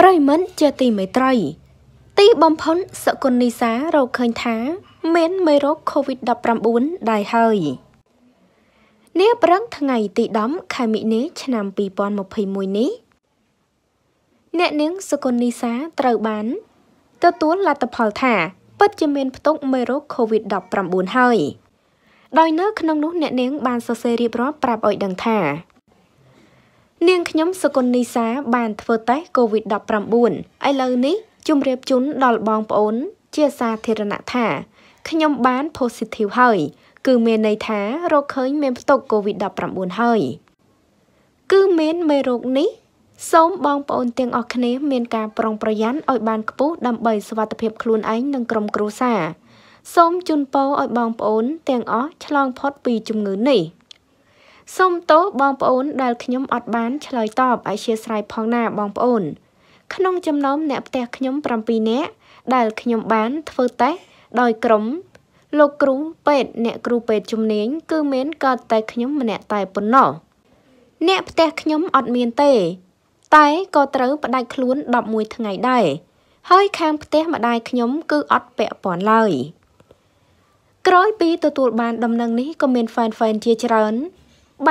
ប្រិមិត្តជាទីមេត្រី ទីបំផុនសកុននីសារកឃើញថា មានមេរោគ COVID-19 ដែរហើយនាព្រឹកថ្ងៃ ទី10ខែមិនិលឆ្នាំ2021នេះអ្នកនាងសុគន្ធនីសាត្រូវបានទទួលលទ្ធផលថា ពិតជាមាន ផ្ទុកមេរោគ COVID-19 ហើយ ដោយនៅក្នុងនោះអ្នកនាងបានសរសេររៀបរាប់ប្រាប់ឲ្យដឹងថានាងខ្ញុំសុគន្ធនីសាបានធ្វើតេស្ត COVID-19 ឥឡូវនេះជម្រាបជូនដល់បងប្អូន ជាសាធារណៈថាខ្ញុំ បាន positive ហើយ គឺមានន័យថារកឃើញមានផ្ទុក COVID-19 ហើយគឺមានមេរោគនេះសូមបងប្អូនទាំងអស់គ្នាមានការប្រុងប្រយ័ត្នឲ្យបានខ្ពស់ដើម្បីសុវត្ថិភាពខ្លួនឯងនិងក្រុមគ្រួសារសូមជូនពរឲ្យបងប្អូនទាំងអស់ឆ្លងផុតពីជំងឺនេះ។សូមទោសបងប្អូនដែលខ្ញុំអត់បានឆ្លើយតបអធិស្ឋានផងណា បងប្អូន ក្នុងចំណោមអ្នកផ្ទះខ្ញុំ7នាក់ដែលខ្ញុំបានធ្វើតេស្តដោយក្រុម លោកគ្រូពេទ្យអ្នកគ្រូពេទ្យជំនាញគឺ មានក៏តែខ្ញុំម្នាក់តែប៉ុណ្ណោះអ្នកផ្ទះខ្ញុំអត់មានទេ តែក៏ត្រូវផ្ដាច់ខ្លួន11ថ្ងៃដែរហើយខាងផ្ទះម្ដាយខ្ញុំគឺអត់ពាក់ព័ន្ធឡើយក្រោយពីទទួលបានដំណឹងនេះក៏មានហ្វេនៗជាច្រើន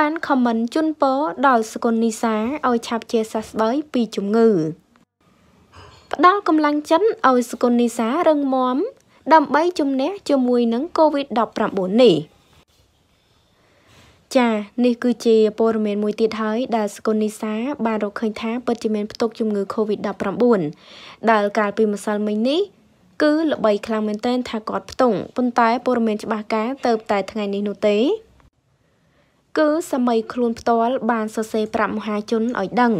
បានខមមិនជូនពរដល់សកុននីសាឲ្យឆាប់ជាសះស្បើយពីជំងឺផ្ដល់កម្លាំងចិត្តឲ្យសកុននីសារឹងមាំដើម្បីជំនះជាមួយនឹង COVID-19 នេះចានេះគឺជាព័ត៌មានមួយទៀតហើយដែលសកុននីសាបានរកឃើញថាពិតជាមានផ្ទុកជំងឺ COVID-19 ដែលកាលពីម្សិលមិញនេះ គឺល្បីខ្លាំងមែនទែនថាគាត់ផ្ទុងប៉ុន្តែព័ត៌មានច្បាស់ការទៅតែថ្ងៃនេះនោះទេគឺសម័យខ្លួនផ្ទាល់បានសរសេរប្រាប់មហាជនឲ្យដឹង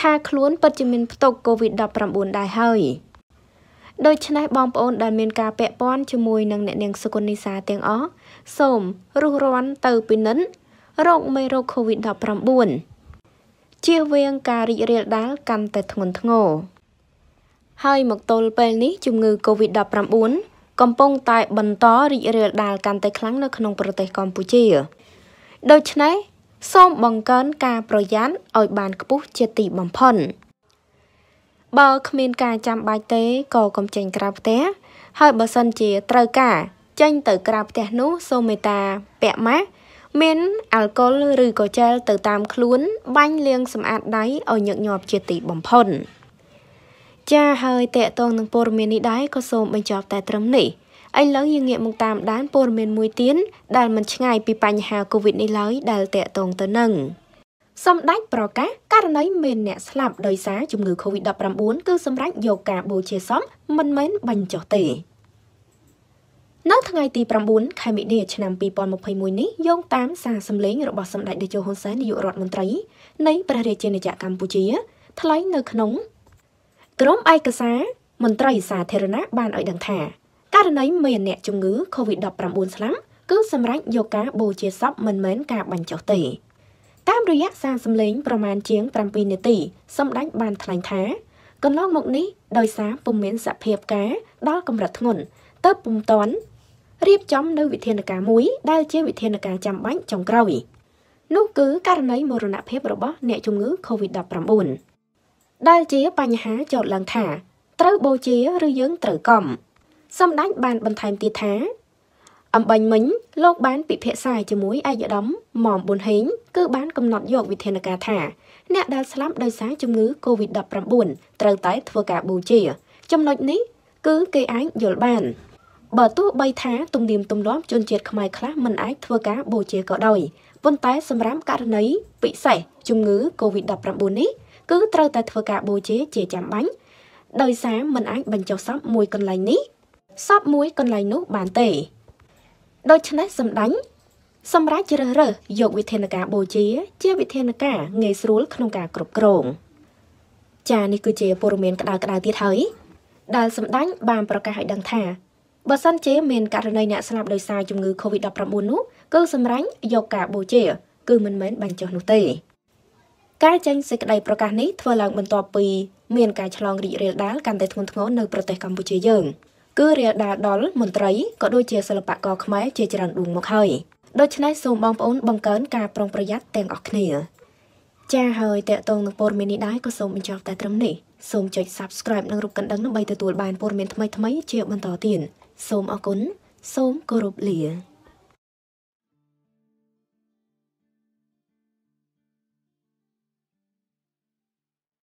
ថាខ្លួនពិតជាមានផ្ទុក COVID-19 ដែរហើយដូច្នេះបងប្អូនដែលមានការពាក់ព័ន្ធជាមួយ នឹងអ្នកនាងសុគន្ធនីសាទាំងអស់សូមរុះរាន់ទៅពិនិត្យរោគមេរោគ COVID-19 ជៀសវាងការរីករាលដាលកាន់តែធ្ងន់ធ្ងរហើយមកទល់ពេលនេះជំងឺ COVID-19 កំពុងតែបន្តរីករាលដាលកាន់តែខ្លាំងនៅក្នុងប្រទេសកម្ពុជាដូច្នេះសូមបង្កើនការប្រយ័ត្នឲ្យបានខ្ពស់ជាទីបំផុតបើគ្មានការចាំបាច់ទេក៏កុំចេញក្រៅផ្ទះហើយបើសិនជាត្រូវការចេញទៅ ក្រៅផ្ទះនោះសូមមេត្តាពាក់ម៉ាស់មានអាល់កុលឬក៏ជែលទៅ តាមខ្លួនបាញ់លាងសម្អាតដៃឲ្យញឹកញាប់ជាទីបំផុតចាហើយតេតងនឹងព័ត៌មាននេះដែរក៏សូមបញ្ចប់តែត្រឹមនេះ។ឥឡូវយើងងាកមកតាមដានព័ត៌មានមួយទៀតដែលមិនឆ្ងាយពីបញ្ហា COVID នេះឡើយដែលតាក់ទងទៅនឹងសម្ដេចប្រកាសករណីមានអ្នកស្លាប់ដោយសារជំងឺ COVID-19 គឺសម្រាប់យកការបូជាសពមិនមែនបញ្ចុះទេនៅថ្ងៃទី9ខែមិនិលឆ្នាំ2021នេះយោងតាមសារសម្លេងរបស់សម្ដេចតេជោហ៊ុនសែននាយករដ្ឋមន្ត្រី នៃព្រះរាជាណាចក្រកម្ពុជា ថ្លែងនៅក្នុងក្រុមឯកសារមន្ត្រីសាធារណៈបានឲ្យដឹងថាករណីមានអ្នកជំងឺ COVID-19 ស្លាប់គឺសម្រាប់យកការបូជាសពមិនមែនការបញ្ចុះទេតាមរយៈសារសម្លេងប្រមាណជាង7នាទីសម្ដេចបានថ្លែងថាកន្លងមកនេះដោយសារពុំមានសភាពការដល់កម្រិតធ្ងន់ទៅពុំតាន់រៀបចំនៅវិធានការមួយដែលជាវិធានការចាំបាច់ចុងក្រោយនោះគឺករណីមរណភាពរបស់អ្នកជំងឺ COVID-19 ដែលជាបញ្ហាចោទឡើងថាត្រូវបូជាឬយើងត្រូវកំសម្ដេចបានបន្ថែមទៀតថា អំបញ្ញមិញលោកបានពិភាក្សាជាមួយឯកឧត្តមម៉មប៊ុនហេងគឺ បានកំណត់យកវិធានការថាអ្នកដែលស្លាប់ដោយសារជំងឺ Covid-19 ត្រូវតែ ធ្វើការបូជា ចំណុចនេះគឺគេអាចយល់បាន បើទោះបី ថាទំនៀមទម្លាប់ជនជាតិខ្មែរខ្លះមិនអាចធ្វើការបូជាក៏ដោយប៉ុន្តែ សម្រាប់ករណីពិសេសជំងឺ Covid-19 នេះគឺត្រូវតែ ធ្វើការបូជាជាចាំបាច់ដោយសារមិនអាចបញ្ចុះសពមួយកន្លែងនេះសពមួយកន្លែងនោះបានទេដូច្នេះសម្ដេចសម្រាប់ជ្រើសរើសយកវិធានការបូជា ជាវិធានការងាយស្រួល ក្នុងការគ្រប់គ្រងចានេះគឺជាព័ត៌មានក្តៅក្តៅទៀតហើយដែលសម្ដេចបានប្រកាសឲ្យដឹងថាបើសិនជា មានករណីអ្នកស្លាប់ដោយសារជំងឺ Covid-19 នោះគឺសម្រាប់យកការបូជា គឺមិនមែនបញ្ចុះនោះទេការចេញសេចក្តីប្រកាសនេះធ្វើឡើង បន្ទាប់ពីមានការឆ្លងរីករាលដាលកាន់តែធ្ងន់ធ្ងរនៅប្រទេសកម្ពុជាយើង។គឺរាលដាលដល់មន្ត្រីក៏ដូចជាសិល្បករខ្មែរជាច្រើនដួងមកហើយដូច្នេះសូមបងប្អូនបង្កើនការប្រុងប្រយ័ត្នទាំងអស់គ្នាចា៎ហើយតេតងនឹងព័ត៌មាននេះដែរក៏សូមបញ្ចប់តែត្រឹមនេះសូមចុច Subscribe និងរូបកណ្ដឹងដើម្បីទទួលបានព័ត៌មានថ្មីៗជាបន្តទៀតសូមអរគុណសូមគោរពលា